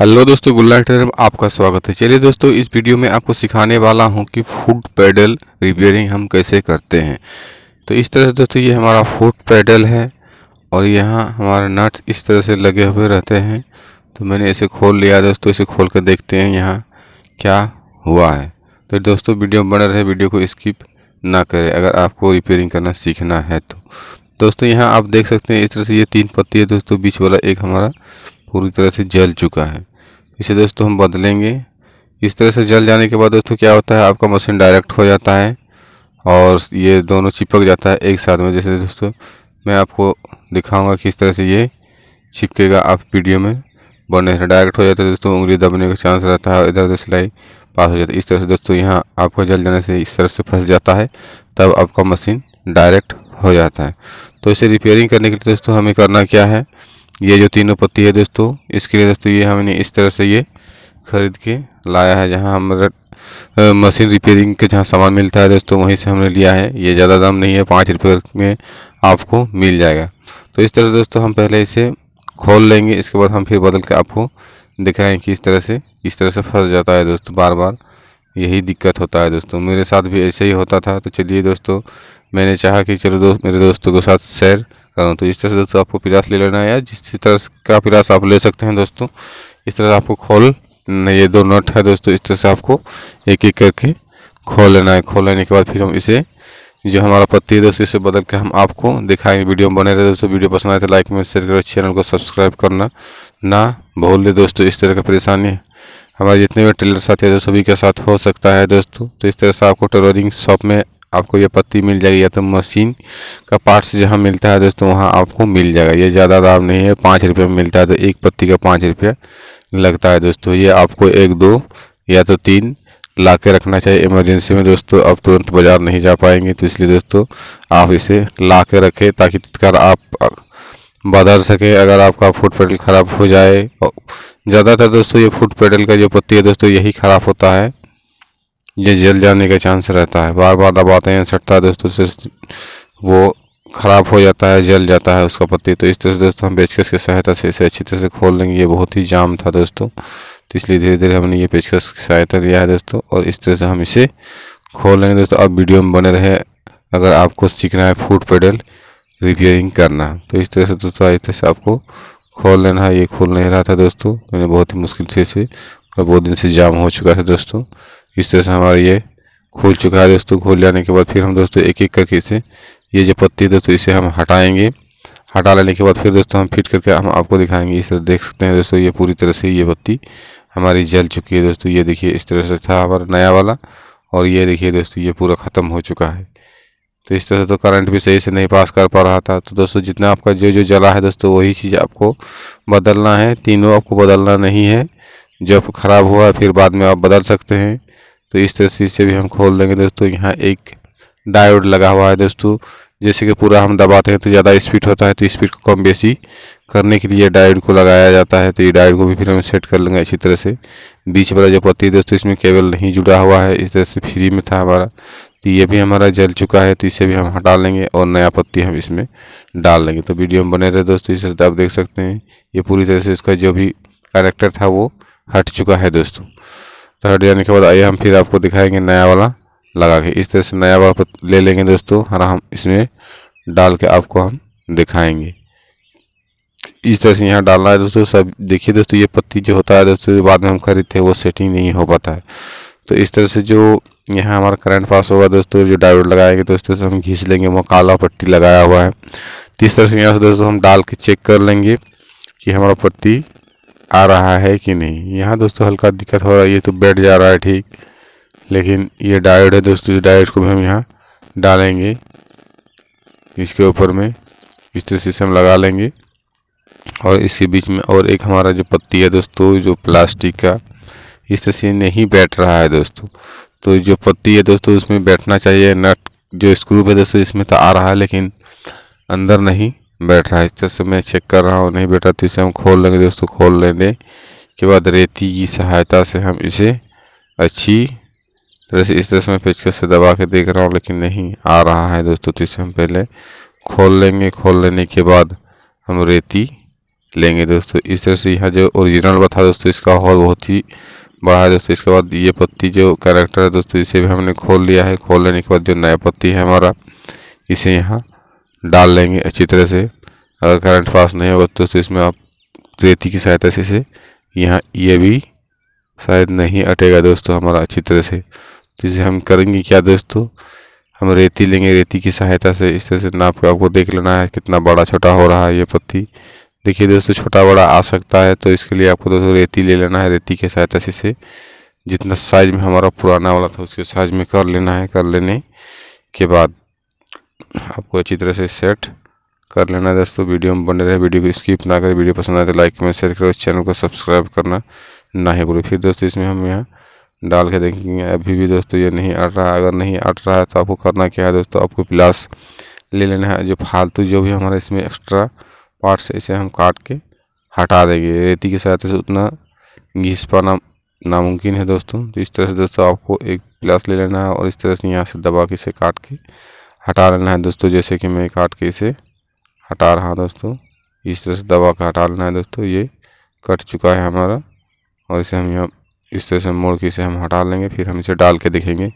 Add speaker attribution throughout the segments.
Speaker 1: hello दोस्तों गुल्ला trainer आपका स्वागत है चलिए दोस्तों इस वीडियो में आपको सिखाने वाला हूं कि फुट पैडल रिपेयरिंग हम कैसे करते हैं तो इस तरह से दोस्तों ये हमारा फुट पैडल है और यहाँ हमारे नट्स इस तरह से लगे हुए रहते हैं तो मैंने इसे खोल लिया दोस्तों इसे खोल कर देखते हैं यहाँ क्या हुआ है तो दोस्तों वीडियो बन रहे वीडियो को स्किप ना करें अगर आपको रिपेयरिंग करना सीखना है तो दोस्तों यहाँ आप देख सकते हैं इस तरह से ये तीन पत्ती है दोस्तों बीच वाला एक हमारा पूरी तरह से जल चुका है इसे दोस्तों हम बदलेंगे इस तरह से जल जाने के बाद दोस्तों क्या होता है आपका मशीन डायरेक्ट हो जाता है और ये दोनों चिपक जाता है एक साथ में जैसे दोस्तों मैं आपको दिखाऊंगा किस तरह से ये चिपकेगा आप वीडियो में बने से डायरेक्ट हो जाता है दोस्तों उंगली दबने का चांस रहता है इधर उधर सिलाई पास हो जाता है इस तरह से दोस्तों यहाँ आपका जल जाने से इस तरह से फंस जाता है तब आपका मशीन डायरेक्ट हो जाता है तो इसे रिपेयरिंग करने के लिए दोस्तों हमें करना क्या है ये जो तीनों पत्ती है दोस्तों इसके लिए दोस्तों ये हमने इस तरह से ये खरीद के लाया है जहाँ हमारा मशीन रिपेयरिंग के जहाँ सामान मिलता है दोस्तों वहीं से हमने लिया है ये ज़्यादा दाम नहीं है पाँच रुपये में आपको मिल जाएगा तो इस तरह दोस्तों हम पहले इसे खोल लेंगे इसके बाद हम फिर बदल के आपको दिखाएँ कि इस तरह से इस तरह से फंस जाता है दोस्तों बार बार यही दिक्कत होता है दोस्तों मेरे साथ भी ऐसे ही होता था तो चलिए दोस्तों मैंने चाहा कि चलो दोस्त मेरे दोस्तों के साथ शेयर कर रहा हूँ तो इस तरह से दोस्तों आपको पिलास ले लेना है या जिस तरह का पिलास आप ले सकते हैं दोस्तों इस तरह से आपको खोल ये दो नट है दोस्तों इस तरह से आपको एक एक करके खोल लेना है खोल लेने के बाद फिर हम इसे जो हमारा पत्ती है दोस्तों इसे बदल के हम आपको दिखाएंगे वीडियो में बने रहे दोस्तों वीडियो पसंद आए तो लाइक में शेयर करो चैनल को सब्सक्राइब करना ना भूल ले दोस्तों इस तरह का परेशानी हमारे जितने भी टेलर साथी हैं सभी के साथ हो सकता है दोस्तों तो इस तरह से आपको टेलरिंग शॉप में आपको ये पत्ती मिल जाएगी या तो मशीन का पार्ट्स जहाँ मिलता है दोस्तों वहाँ आपको मिल जाएगा ये ज़्यादा दाम नहीं है पाँच रुपये में मिलता है तो एक पत्ती का पाँच रुपया लगता है दोस्तों ये आपको एक दो या तो तीन ला के रखना चाहिए इमरजेंसी में दोस्तों अब तुरंत बाज़ार नहीं जा पाएंगे तो इसलिए दोस्तों आप इसे ला के रखें ताकि तत्काल आप बदल सके अगर आपका फुट पेडल ख़राब हो जाए ज़्यादातर दोस्तों ये फुट पेडल का जो पत्ती है दोस्तों यही ख़राब होता है ये जल जाने का चांस रहता है बार बार दबाते हैं सटता है दोस्तों से वो ख़राब हो जाता है जल जाता है उसका पत्ती तो इस तरह से दोस्तों हम पेचकस की सहायता से इसे अच्छी तरह से खोल लेंगे ये बहुत ही जाम था दोस्तों तो इसलिए धीरे धीरे हमने ये पेचकस की सहायता दिया है दोस्तों और इस तरह से हम इसे खोल लेंगे दोस्तों अब वीडियो में बने रहे अगर आपको सीखना है फूड पेडल रिपेयरिंग करना तो इस तरह से दोस्तों इस तरह से आपको खोल लेना है ये खोल नहीं रहा था दोस्तों मैंने बहुत ही मुश्किल से इसे और बहुत दिन से जाम हो चुका था दोस्तों इस तरह से हमारा ये खोल चुका है दोस्तों खोल जाने के बाद फिर हम दोस्तों एक एक करके इसे ये जो पत्ती दोस्तों इसे हम हटाएंगे हटा लेने के बाद फिर दोस्तों हम फिट करके हम आपको दिखाएंगे इस तरह देख सकते हैं दोस्तों ये पूरी तरह से ये पत्ती हमारी जल चुकी है दोस्तों ये देखिए इस तरह से था हमारा नया वाला और ये देखिए दोस्तों ये पूरा ख़त्म हो चुका है तो इस तरह से तो करंट भी सही से नहीं पास कर पा रहा था तो दोस्तों जितना आपका जो जो जला है दोस्तों वही चीज़ आपको बदलना है तीनों आपको बदलना नहीं है जब ख़राब हुआ फिर बाद में आप बदल सकते हैं तो इस तरह से इसे भी हम खोल देंगे दोस्तों यहाँ एक डायोड लगा हुआ है दोस्तों जैसे कि पूरा हम दबाते हैं तो ज़्यादा स्पीड होता है तो स्पीड को कम बेसी करने के लिए डायोड को लगाया जाता है तो ये डायोड को भी फिर हम सेट कर लेंगे अच्छी तरह से बीच वाला जो पत्ती है दोस्तों इसमें केबल नहीं जुड़ा हुआ है इस तरह से फ्री में था हमारा तो ये भी हमारा जल चुका है तो इसे भी हम हटा लेंगे और नया पत्ती हम इसमें डाल लेंगे तो वीडियो में बने रहे दोस्तों इस आप देख सकते हैं ये पूरी तरह से इसका जो भी कैरेक्टर था वो हट चुका है दोस्तों तो हट जाने के बाद आइए हम फिर आपको दिखाएंगे नया वाला लगा के इस तरह से नया वाला तो ले लेंगे दोस्तों और हम इसमें डाल के आपको हम दिखाएंगे इस तरह से यहाँ डालना है दोस्तों सब देखिए दोस्तों ये पत्ती जो होता है दोस्तों बाद में हम खरीदते हैं वो सेटिंग नहीं हो पाता है तो इस तरह से जो यहाँ हमारा करंट पास होगा दोस्तों जो डायोड लगाएंगे तो इस तरह से हम घिस लेंगे वो काला पट्टी लगाया हुआ है तो इस तरह से यहाँ से दोस्तों हम डाल के चेक कर लेंगे कि हमारा पट्टी आ रहा है कि नहीं यहाँ दोस्तों हल्का दिक्कत हो रहा है ये तो बैठ जा रहा है ठीक लेकिन ये डायोड है दोस्तों इस डायोड को भी हम यहाँ डालेंगे इसके ऊपर में इस तरह से हम लगा लेंगे और इसके बीच में और एक हमारा जो पत्ती है दोस्तों जो प्लास्टिक का इस तरह से नहीं बैठ रहा है दोस्तों तो जो पत्ती है दोस्तों उसमें बैठना चाहिए नट जो स्क्रू है दोस्तों इसमें तो आ रहा है लेकिन अंदर नहीं बैठ रहा है इस तो तरह से मैं चेक कर रहा हूँ नहीं बैठा तो इसे हम खोल लेंगे दोस्तों खोल लेने के बाद रेती की सहायता से हम इसे अच्छी तरह से इस तरह से मैं पेचकस से दबा के देख रहा हूँ लेकिन नहीं आ रहा है दोस्तों तो इसे हम पहले खोल लेंगे खोल लेने के बाद हम रेती लेंगे दोस्तों इस तरह से यहाँ जो ओरिजिनल बता दोस्तों इसका हॉल बहुत ही बड़ा है दोस्तों इसके बाद ये पत्ती जो कैरेक्टर है दोस्तों इसे भी हमने खोल लिया है खोल लेने के बाद जो नया पत्ती है हमारा इसे यहाँ डाल लेंगे अच्छी तरह से अगर करंट पास नहीं होगा तो, इसमें आप रेती की सहायता से इसे यहाँ ये भी शायद नहीं अटेगा दोस्तों हमारा अच्छी तरह से जिसे तो हम करेंगे क्या दोस्तों हम रेती लेंगे रेती की सहायता से इस तरह से नाप के आपको देख लेना है कितना बड़ा छोटा हो रहा है ये पत्ती देखिए दोस्तों छोटा बड़ा आ सकता है तो इसके लिए आपको दोस्तों रेती ले लेना है रेती की सहायता से इसे जितना साइज में हमारा पुराना वाला था उसके साइज में कर लेना है कर लेने के बाद आपको अच्छी तरह से सेट कर लेना दोस्तों वीडियो में बने रहे वीडियो को स्किप ना करें वीडियो पसंद आए तो लाइक में शेयर करो उस चैनल को सब्सक्राइब करना ना ही भूलो फिर दोस्तों इसमें हम यहाँ डाल के देखेंगे अभी भी दोस्तों ये नहीं अट रहा है अगर नहीं अट रहा है तो आपको करना क्या है दोस्तों आपको प्लास ले लेना है जो फालतू जो भी हमारा इसमें एक्स्ट्रा पार्ट्स इसे हम काट के हटा देंगे रेती के साथ तो उतना घिस पाना नामुमकिन है दोस्तों तो इस तरह से दोस्तों आपको एक प्लास ले लेना है और इस तरह से यहाँ से दबा के इसे काट के हटा लेना है दोस्तों जैसे कि मैं काट के इसे हटा रहा दोस्तों इस तरह से दबा के हटा लेना है दोस्तों ये कट चुका है हमारा और इसे हम यहाँ इस तरह से मोड़ के इसे हम हटा लेंगे फिर हम इसे डाल के देखेंगे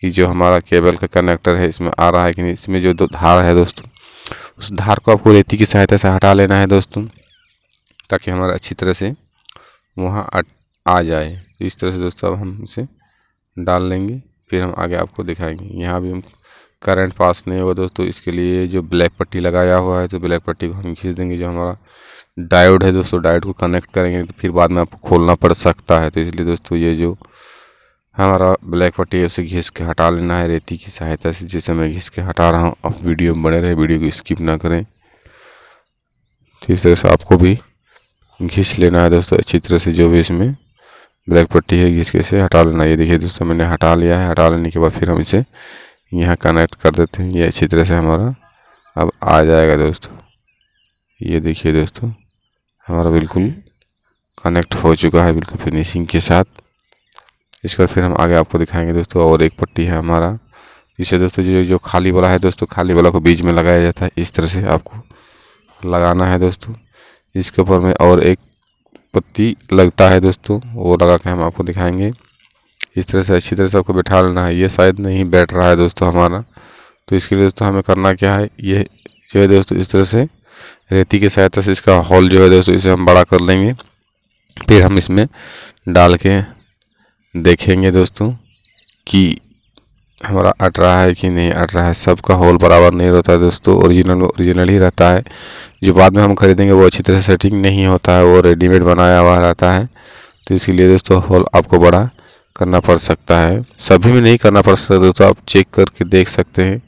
Speaker 1: कि जो हमारा केबल का कनेक्टर है इसमें आ रहा है कि नहीं इसमें जो धार है दोस्तों उस धार को आपको रेती की सहायता से हटा लेना है दोस्तों ताकि हमारा अच्छी तरह से वहाँ आ जाए तो इस तरह से दोस्तों अब हम इसे डाल लेंगे फिर हम आगे आपको दिखाएंगे यहाँ भी हम करंट पास नहीं होगा दोस्तों इसके लिए जो ब्लैक पट्टी लगाया हुआ है तो ब्लैक पट्टी को हम खींच देंगे जो हमारा डायोड है दोस्तों डायोड को कनेक्ट करेंगे तो फिर बाद में आपको खोलना पड़ सकता है तो इसलिए दोस्तों ये जो हमारा ब्लैक पट्टी है उसे घिस के हटा लेना है रेती की सहायता से जिसे मैं घिस के हटा रहा हूँ अब वीडियो बने रहे वीडियो को स्किप ना करें तो इस तरह से आपको भी घिस लेना है दोस्तों अच्छी तरह से जो भी इसमें ब्लैक पट्टी है घिस के से हटा लेना ये देखिए दोस्तों मैंने हटा लिया है हटा लेने के बाद फिर हम इसे यहाँ कनेक्ट कर देते हैं ये अच्छी तरह से हमारा अब आ जाएगा दोस्तों ये देखिए दोस्तों हमारा बिल्कुल कनेक्ट हो चुका है बिल्कुल फिनिशिंग के साथ इसके बाद फिर हम आगे आपको दिखाएंगे दोस्तों और एक पट्टी है हमारा इसे दोस्तों जो जो खाली वाला है दोस्तों खाली वाला को बीच में लगाया जाता है इस तरह से आपको लगाना है दोस्तों इसके ऊपर में और एक पत्ती लगता है दोस्तों वो लगा के हम आपको दिखाएंगे इस तरह से अच्छी तरह से आपको बैठा लेना है ये शायद नहीं बैठ रहा है दोस्तों हमारा तो इसके लिए दोस्तों हमें करना क्या है ये जो है दोस्तों इस तरह से रेती की सहायता से इसका हॉल जो है दोस्तों इसे हम बड़ा कर लेंगे फिर हम इसमें डाल के देखेंगे दोस्तों कि हमारा अट रहा है कि नहीं अट रहा है सबका होल बराबर नहीं रहता है दोस्तों ओरिजिनल ओरिजिनल ही रहता है जो बाद में हम खरीदेंगे वो अच्छी तरह सेटिंग नहीं होता है वो रेडीमेड बनाया हुआ रहता है तो इसके लिए दोस्तों होल आपको बड़ा करना पड़ सकता है सभी में नहीं करना पड़ सकता तो आप चेक करके देख सकते हैं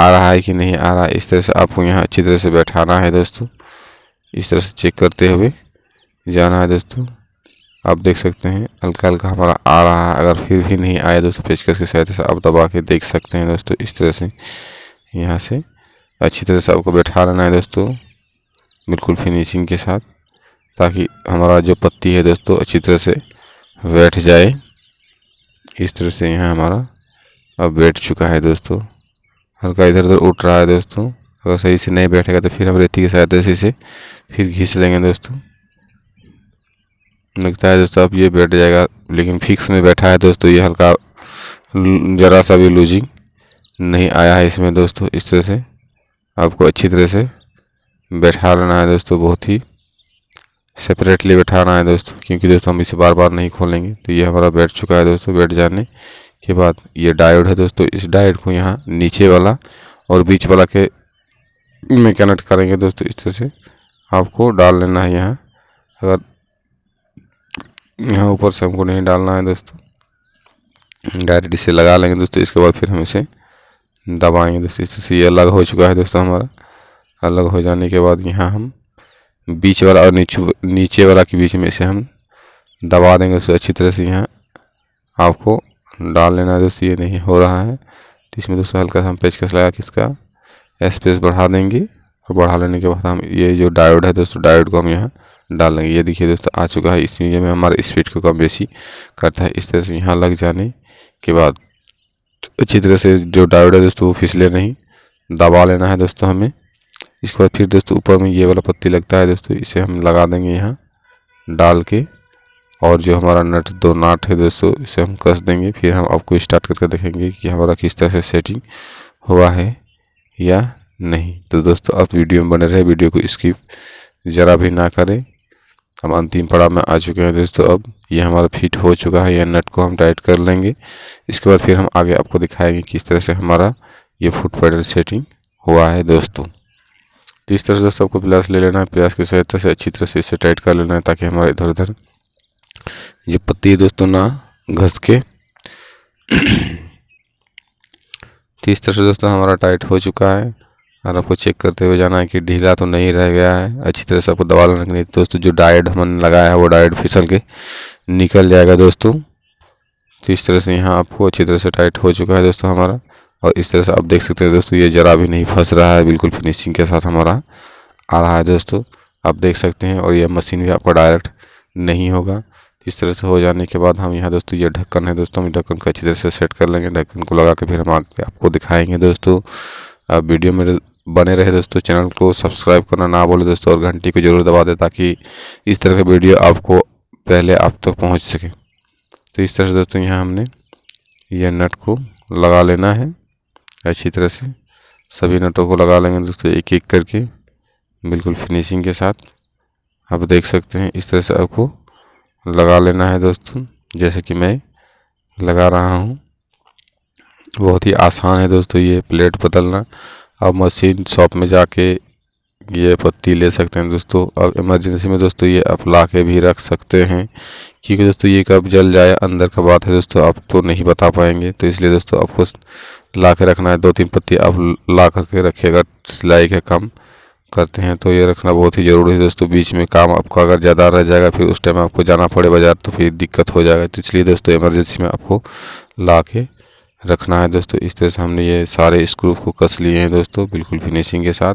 Speaker 1: आ रहा है कि नहीं आ रहा है इस तरह से आपको यहाँ अच्छी तरह से बैठाना है दोस्तों इस तरह से चेक करते हुए जाना है दोस्तों आप देख सकते हैं हल्का हल्का हमारा आ रहा है अगर फिर भी नहीं आया दोस्तों पेचकस के सहायता से आप दबा के देख सकते हैं दोस्तों इस तरह से यहाँ से अच्छी तरह से आपको बैठा लेना है दोस्तों बिल्कुल फिनिशिंग के साथ ताकि हमारा जो पत्ती है दोस्तों अच्छी तरह से बैठ जाए इस तरह से यहाँ हमारा अब बैठ चुका है दोस्तों हल्का इधर उधर उठ रहा है दोस्तों अगर सही से नहीं बैठेगा तो फिर हम रेती की सहायता से इसे फिर घिस लेंगे दोस्तों लगता है दोस्तों अब ये बैठ जाएगा लेकिन फिक्स में बैठा है दोस्तों ये हल्का ज़रा सा भी लूजिंग नहीं आया है इसमें दोस्तों इस तरह से आपको अच्छी तरह से बैठा लेना है दोस्तों बहुत ही सेपरेटली बैठाना है दोस्तों क्योंकि दोस्तों हम इसे बार बार नहीं खोलेंगे तो ये हमारा बैठ चुका है दोस्तों बैठ जाने के बाद ये डायोड है दोस्तों इस डायोड को यहाँ नीचे वाला और बीच वाला के में कनेक्ट करेंगे दोस्तों इस तरह से आपको डाल लेना है यहाँ अगर यहाँ ऊपर से हमको नहीं डालना है दोस्तों डायरेक्ट इसे लगा लेंगे दोस्तों इसके बाद फिर हम इसे दबाएंगे दोस्तों इस तरह से ये अलग हो चुका है दोस्तों हमारा अलग हो जाने के बाद यहाँ हम बीच वाला और नीचे नीचे वाला के बीच में इसे हम दबा देंगे उसे अच्छी तरह से यहाँ आपको डाल लेना दोस्तों ये नहीं हो रहा है तो इसमें दोस्तों हल्का सा हम पेचकस लगा के इसका स्पेस बढ़ा देंगे और बढ़ा लेने के बाद हम ये जो डायोड है दोस्तों डायोड को हम यहाँ डाल देंगे ये देखिए दोस्तों आ चुका है इसमें में हमारे स्पीड को कम बेसी करता है इस तरह से यहाँ लग जाने के बाद अच्छी तरह से जो डायोड है दोस्तों वो फिसले नहीं दबा लेना है दोस्तों हमें इसके बाद फिर दोस्तों ऊपर में ये वाला पत्ती लगता है दोस्तों इसे हम लगा देंगे यहाँ डाल के और जो हमारा नट दो नाट है दोस्तों इसे हम कस देंगे फिर हम आपको स्टार्ट करके देखेंगे कि हमारा किस तरह से सेटिंग हुआ है या नहीं तो दोस्तों आप वीडियो में बने रहे वीडियो को स्किप ज़रा भी ना करें हम अंतिम पड़ाव में आ चुके हैं दोस्तों अब ये हमारा फिट हो चुका है यह नट को हम टाइट कर लेंगे इसके बाद फिर हम आगे आपको दिखाएंगे किस तरह से हमारा ये फुट पैडल सेटिंग हुआ है दोस्तों तो इस तरह से दोस्तों आपको प्लास ले लेना है प्लास की सहायता से अच्छी तरह से इसे टाइट कर लेना है ताकि हमारा इधर उधर ये पत्ती दोस्तों ना घस के तो इस तरह से दोस्तों हमारा टाइट हो चुका है और आपको चेक करते हुए जाना है कि ढीला तो नहीं रह गया है अच्छी तरह से आपको दवा लेना नहीं दोस्तों जो डाइट हमने लगाया है वो डाइट फिसल के निकल जाएगा दोस्तों तो इस तरह से यहाँ आपको अच्छी तरह से टाइट हो चुका है दोस्तों हमारा और इस तरह से आप देख सकते हैं दोस्तों ये ज़रा भी नहीं फंस रहा है बिल्कुल फिनिशिंग के साथ हमारा आ रहा है दोस्तों आप देख सकते हैं और यह मशीन भी आपका डायरेक्ट नहीं होगा इस तरह से हो जाने के बाद हम यहाँ दोस्तों ये ढक्कन है दोस्तों हम ढक्कन को अच्छी तरह से सेट कर लेंगे ढक्कन को लगा के फिर हम आगे आपको दिखाएंगे दोस्तों आप वीडियो में बने रहे दोस्तों चैनल को सब्सक्राइब करना ना बोले दोस्तों और घंटी को जरूर दबा दें ताकि इस तरह का वीडियो आपको पहले आप तक पहुँच सके तो इस तरह से दोस्तों यहाँ हमने यह नट को लगा लेना है अच्छी तरह से सभी नटों को लगा लेंगे दोस्तों एक एक करके बिल्कुल फिनिशिंग के साथ आप देख सकते हैं इस तरह से आपको लगा लेना है दोस्तों जैसे कि मैं लगा रहा हूँ बहुत ही आसान है दोस्तों ये प्लेट बदलना आप मशीन शॉप में जाके ये पत्ती ले सकते हैं दोस्तों अब इमरजेंसी में दोस्तों ये आप ला के भी रख सकते हैं क्योंकि दोस्तों ये कब जल जाए अंदर का बात है दोस्तों आप तो नहीं बता पाएंगे तो इसलिए दोस्तों आपको ला के रखना है दो तीन पत्ती आप ला करके अगर सिलाई का काम करते हैं तो ये रखना बहुत ही ज़रूरी है दोस्तों बीच में काम आपका अगर ज़्यादा रह जाएगा फिर उस टाइम आपको जाना पड़े बाज़ार तो फिर दिक्कत हो जाएगा तो इसलिए दोस्तों इमरजेंसी में आपको ला के रखना है दोस्तों इस तरह से हमने ये सारे स्क्रू को कस लिए हैं दोस्तों बिल्कुल फिनिशिंग के साथ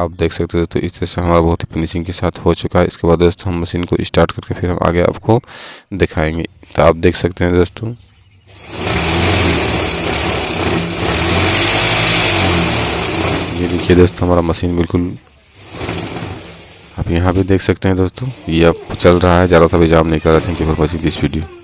Speaker 1: आप देख सकते हो दोस्तों इस तरह से हमारा बहुत ही फिनिशिंग के साथ हो चुका है इसके बाद दोस्तों हम मशीन को स्टार्ट करके फिर हम आगे आपको दिखाएंगे तो आप देख सकते हैं दोस्तों ये देखिए दोस्तों हमारा मशीन बिल्कुल आप यहाँ भी देख सकते हैं दोस्तों ये अब चल रहा है ज़्यादा सा भी जाम नहीं कर रहा thank you for watching this video